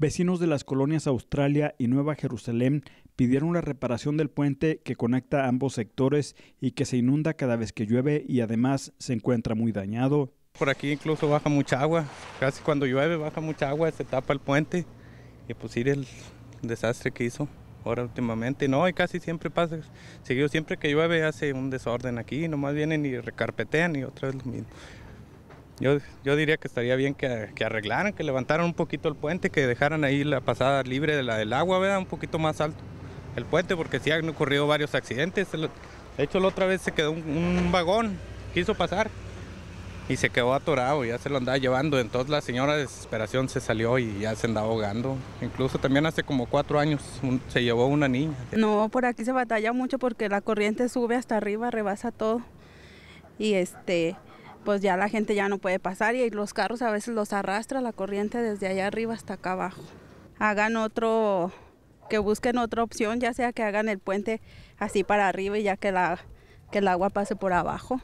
Vecinos de las colonias Australia y Nueva Jerusalén pidieron la reparación del puente que conecta ambos sectores y que se inunda cada vez que llueve y además se encuentra muy dañado. Por aquí incluso baja mucha agua, casi cuando llueve baja mucha agua, se tapa el puente y pues ir el desastre que hizo ahora últimamente. No, y casi siempre pasa, seguido siempre que llueve hace un desorden aquí, nomás vienen y recarpetean y otra vez lo mismo. Yo, diría que estaría bien que, arreglaran, que levantaran un poquito el puente, que dejaran ahí la pasada libre de la del agua, ¿verdad? Un poquito más alto el puente, porque sí han ocurrido varios accidentes. De hecho, la otra vez se quedó un, vagón, quiso pasar y se quedó atorado, ya se lo andaba llevando. Entonces la señora de desesperación se salió y ya se andaba ahogando. Incluso también hace como cuatro años se llevó una niña. No, por aquí se batalla mucho porque la corriente sube hasta arriba, rebasa todo. Y este, pues ya la gente ya no puede pasar y los carros a veces los arrastra la corriente desde allá arriba hasta acá abajo. Hagan otro, que busquen otra opción, ya sea que hagan el puente así para arriba y ya que, que el agua pase por abajo.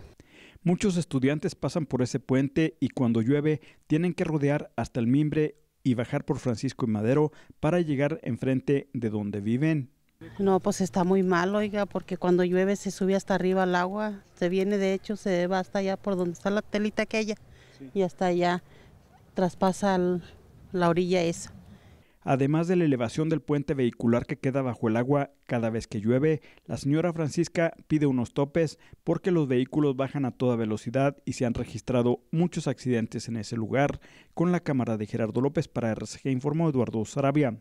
Muchos estudiantes pasan por ese puente y cuando llueve tienen que rodear hasta el mimbre y bajar por Francisco y Madero para llegar enfrente de donde viven. No, pues está muy mal, oiga, porque cuando llueve se sube hasta arriba el agua, se viene de hecho, se va hasta allá por donde está la telita aquella y hasta allá traspasa la orilla esa. Además de la elevación del puente vehicular que queda bajo el agua cada vez que llueve, la señora Francisca pide unos topes porque los vehículos bajan a toda velocidad y se han registrado muchos accidentes en ese lugar. Con la cámara de Gerardo López para RCG informó Eduardo Sarabia.